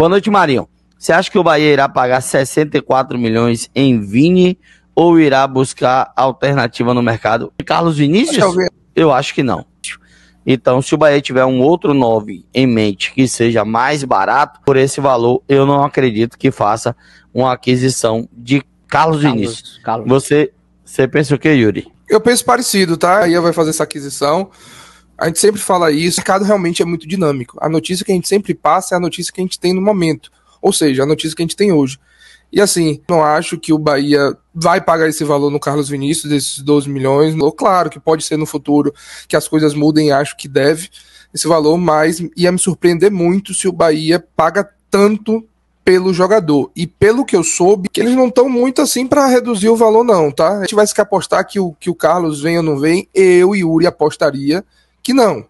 Boa noite, Marinho. Você acha que o Bahia irá pagar 64 milhões em Vini ou irá buscar alternativa no mercado? Carlos Vinícius? É eu acho que não. Então, se o Bahia tiver um outro 9 em mente que seja mais barato, por esse valor, eu não acredito que faça uma aquisição de Carlos, Carlos Vinícius. Carlos. Você, você pensa o que, Yuri? Eu penso parecido, tá? Aí vai fazer essa aquisição. A gente sempre fala isso, o mercado realmente é muito dinâmico. A notícia que a gente sempre passa é a notícia que a gente tem no momento, ou seja, a notícia que a gente tem hoje. E assim, não acho que o Bahia vai pagar esse valor no Carlos Vinícius, desses 12 milhões. Claro que pode ser no futuro que as coisas mudem, acho que deve esse valor, mas ia me surpreender muito se o Bahia paga tanto pelo jogador. E pelo que eu soube, que eles não estão muito assim para reduzir o valor, não, tá? Se tivesse que apostar que o, que o Carlos vem ou não vem, eu e Uri apostaria que não.